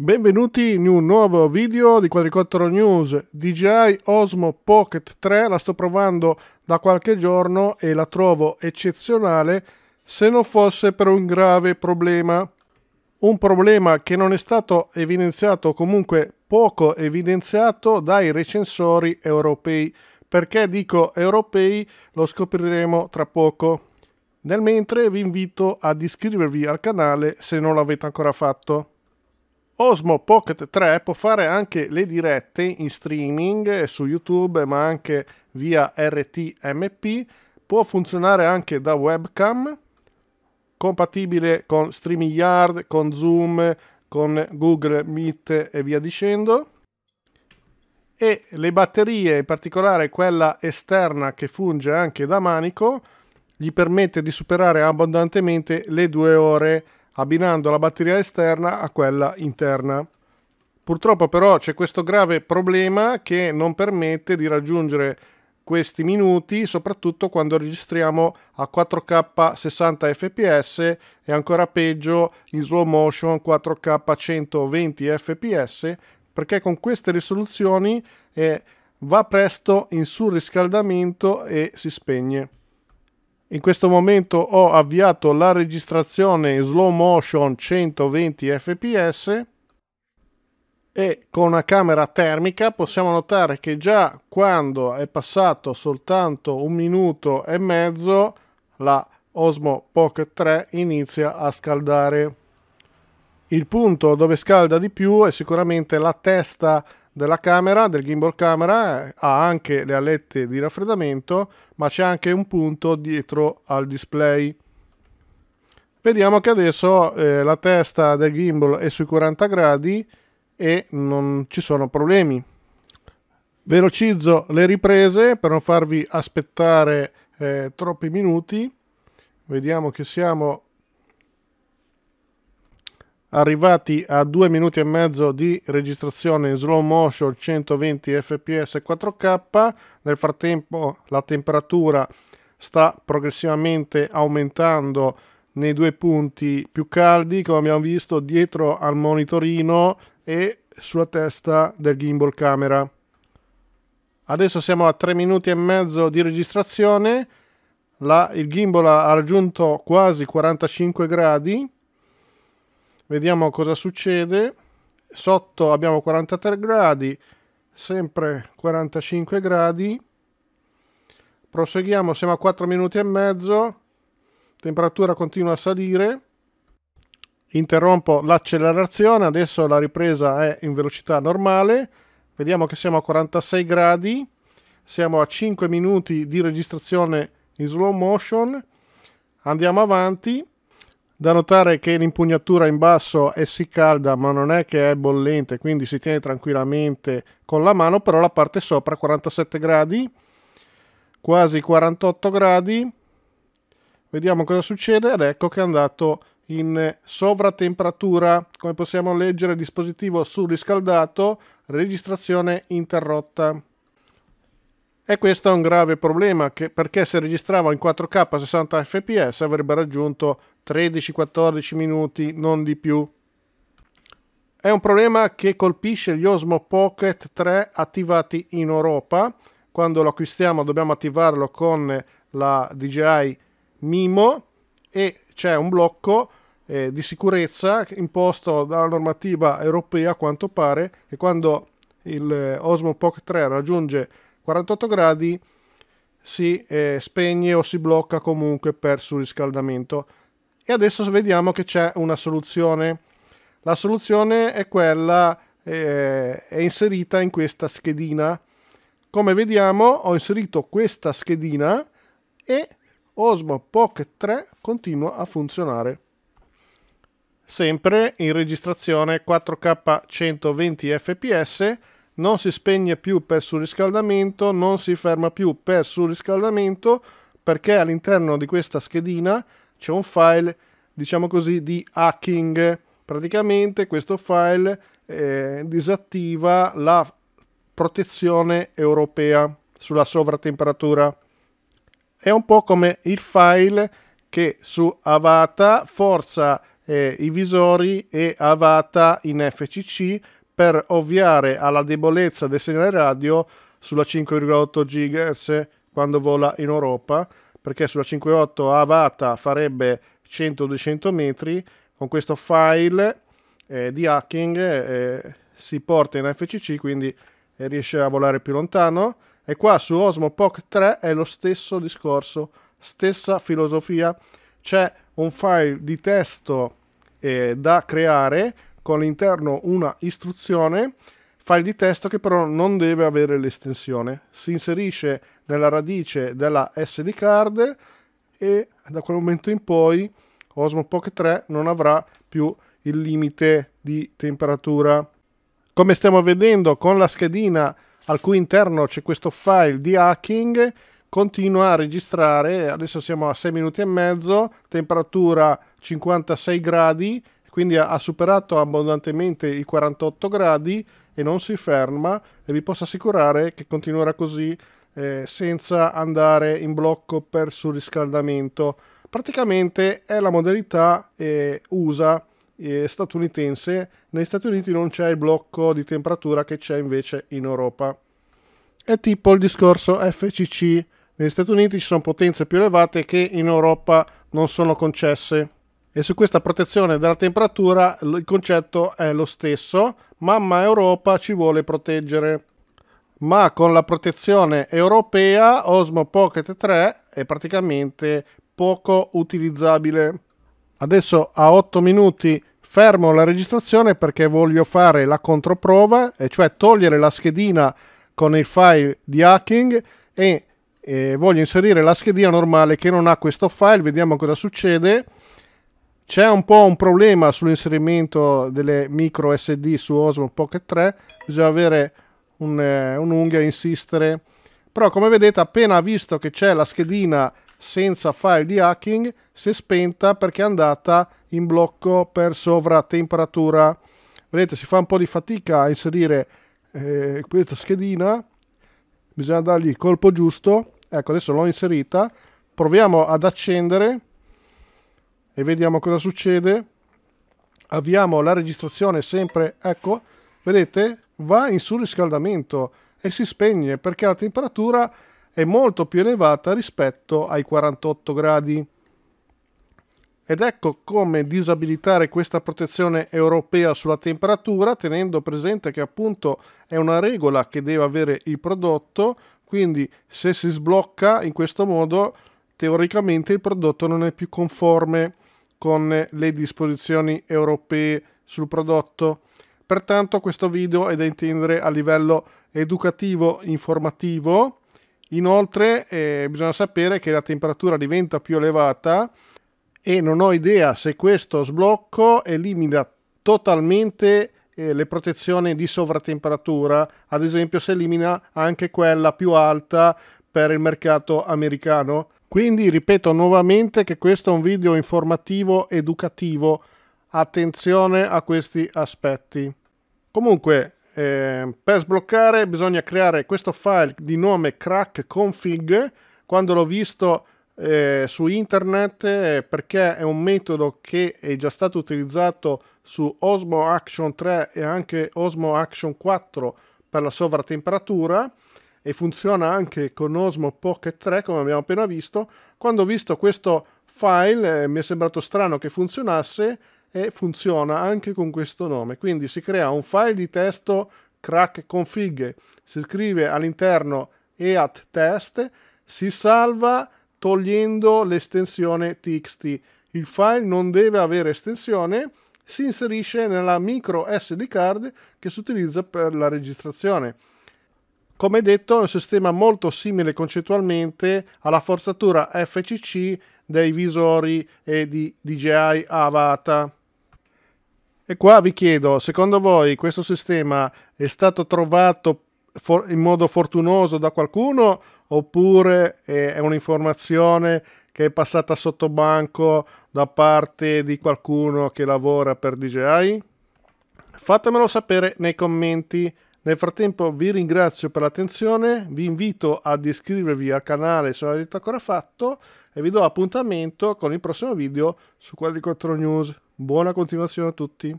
Benvenuti in un nuovo video di Quadricottero News DJI Osmo Pocket 3 la sto provando da qualche giorno e la trovo eccezionale se non fosse per un grave problema un problema che non è stato evidenziato comunque poco evidenziato dai recensori europei perché dico europei lo scopriremo tra poco nel mentre vi invito ad iscrivervi al canale se non l'avete ancora fatto Osmo Pocket 3 può fare anche le dirette in streaming eh, su YouTube, ma anche via RTMP. Può funzionare anche da webcam, compatibile con StreamYard, con Zoom, con Google Meet e via dicendo e le batterie, in particolare quella esterna che funge anche da manico, gli permette di superare abbondantemente le due ore abbinando la batteria esterna a quella interna. Purtroppo però c'è questo grave problema che non permette di raggiungere questi minuti, soprattutto quando registriamo a 4K 60 fps e ancora peggio in slow motion 4K 120 fps, perché con queste risoluzioni eh, va presto in surriscaldamento e si spegne. In questo momento ho avviato la registrazione in slow motion 120 fps e con una camera termica possiamo notare che già quando è passato soltanto un minuto e mezzo la Osmo Pocket 3 inizia a scaldare. Il punto dove scalda di più è sicuramente la testa della camera, del gimbal camera, ha anche le alette di raffreddamento, ma c'è anche un punto dietro al display. Vediamo che adesso eh, la testa del gimbal è sui 40 gradi e non ci sono problemi. Velocizzo le riprese per non farvi aspettare eh, troppi minuti. Vediamo che siamo arrivati a due minuti e mezzo di registrazione in slow motion 120 fps 4k nel frattempo la temperatura sta progressivamente aumentando nei due punti più caldi come abbiamo visto dietro al monitorino e sulla testa del gimbal camera adesso siamo a tre minuti e mezzo di registrazione la, il gimbal ha raggiunto quasi 45 gradi Vediamo cosa succede. Sotto abbiamo 43 gradi, sempre 45 gradi. Proseguiamo, siamo a 4 minuti e mezzo. Temperatura continua a salire. Interrompo l'accelerazione, adesso la ripresa è in velocità normale. Vediamo che siamo a 46 gradi. Siamo a 5 minuti di registrazione in slow motion. Andiamo avanti. Da notare che l'impugnatura in basso è sì calda ma non è che è bollente, quindi si tiene tranquillamente con la mano, però la parte sopra 47 gradi, quasi 48 gradi. Vediamo cosa succede ed ecco che è andato in sovratemperatura, come possiamo leggere dispositivo surriscaldato, registrazione interrotta. E questo è un grave problema che, perché se registrava in 4K 60 fps avrebbe raggiunto 13-14 minuti, non di più. È un problema che colpisce gli Osmo Pocket 3 attivati in Europa. Quando lo acquistiamo dobbiamo attivarlo con la DJI Mimo e c'è un blocco eh, di sicurezza imposto dalla normativa europea a quanto pare e quando il eh, Osmo Pocket 3 raggiunge 48 gradi si eh, spegne o si blocca comunque per surriscaldamento. E adesso vediamo che c'è una soluzione. La soluzione è quella eh, è inserita in questa schedina. Come vediamo ho inserito questa schedina e Osmo Pocket 3 continua a funzionare. Sempre in registrazione 4K 120 fps non si spegne più per surriscaldamento, non si ferma più per surriscaldamento perché all'interno di questa schedina c'è un file, diciamo così, di hacking. Praticamente questo file eh, disattiva la protezione europea sulla sovratemperatura. È un po' come il file che su Avata forza eh, i visori e Avata in FCC per ovviare alla debolezza del segnale radio sulla 5,8 GHz quando vola in Europa, perché sulla 5,8 avata farebbe 100-200 metri, con questo file eh, di hacking eh, si porta in FCC, quindi eh, riesce a volare più lontano. E qua su Osmo Poc 3 è lo stesso discorso, stessa filosofia. C'è un file di testo eh, da creare con all'interno una istruzione, file di testo che però non deve avere l'estensione. Si inserisce nella radice della SD card e da quel momento in poi Osmo Pocket 3 non avrà più il limite di temperatura. Come stiamo vedendo con la schedina al cui interno c'è questo file di hacking, continua a registrare, adesso siamo a 6 minuti e mezzo, temperatura 56 gradi, quindi ha superato abbondantemente i 48 gradi e non si ferma e vi posso assicurare che continuerà così eh, senza andare in blocco per surriscaldamento. Praticamente è la modalità eh, USA eh, statunitense, negli Stati Uniti non c'è il blocco di temperatura che c'è invece in Europa. È tipo il discorso FCC, negli Stati Uniti ci sono potenze più elevate che in Europa non sono concesse e su questa protezione dalla temperatura il concetto è lo stesso, mamma Europa ci vuole proteggere. Ma con la protezione europea Osmo Pocket 3 è praticamente poco utilizzabile. Adesso a 8 minuti fermo la registrazione perché voglio fare la controprova, e cioè togliere la schedina con il file di hacking e eh, voglio inserire la schedina normale che non ha questo file, vediamo cosa succede. C'è un po' un problema sull'inserimento delle micro SD su Osmo Pocket 3, bisogna avere un, eh, un'unghia, insistere. Però come vedete appena visto che c'è la schedina senza file di hacking, si è spenta perché è andata in blocco per sovratemperatura. Vedete si fa un po' di fatica a inserire eh, questa schedina, bisogna dargli il colpo giusto. Ecco adesso l'ho inserita, proviamo ad accendere e vediamo cosa succede. Avviamo la registrazione sempre, ecco, vedete, va in surriscaldamento e si spegne perché la temperatura è molto più elevata rispetto ai 48 gradi. Ed ecco come disabilitare questa protezione europea sulla temperatura tenendo presente che appunto è una regola che deve avere il prodotto, quindi se si sblocca in questo modo teoricamente il prodotto non è più conforme con le disposizioni europee sul prodotto. Pertanto questo video è da intendere a livello educativo informativo. Inoltre eh, bisogna sapere che la temperatura diventa più elevata e non ho idea se questo sblocco elimina totalmente eh, le protezioni di sovratemperatura, ad esempio se elimina anche quella più alta per il mercato americano. Quindi ripeto nuovamente che questo è un video informativo educativo, attenzione a questi aspetti. Comunque, eh, per sbloccare bisogna creare questo file di nome crack config, quando l'ho visto eh, su internet eh, perché è un metodo che è già stato utilizzato su Osmo Action 3 e anche Osmo Action 4 per la sovratemperatura e funziona anche con Osmo Pocket 3 come abbiamo appena visto. Quando ho visto questo file eh, mi è sembrato strano che funzionasse e funziona anche con questo nome. Quindi si crea un file di testo crack config, si scrive all'interno eat test, si salva togliendo l'estensione txt. Il file non deve avere estensione, si inserisce nella micro SD card che si utilizza per la registrazione. Come detto è un sistema molto simile concettualmente alla forzatura FCC dei visori e di DJI Avata. E qua vi chiedo, secondo voi questo sistema è stato trovato in modo fortunoso da qualcuno oppure è un'informazione che è passata sotto banco da parte di qualcuno che lavora per DJI? Fatemelo sapere nei commenti. Nel frattempo vi ringrazio per l'attenzione, vi invito ad iscrivervi al canale se non l'avete ancora fatto e vi do appuntamento con il prossimo video su Quadricottero News. Buona continuazione a tutti!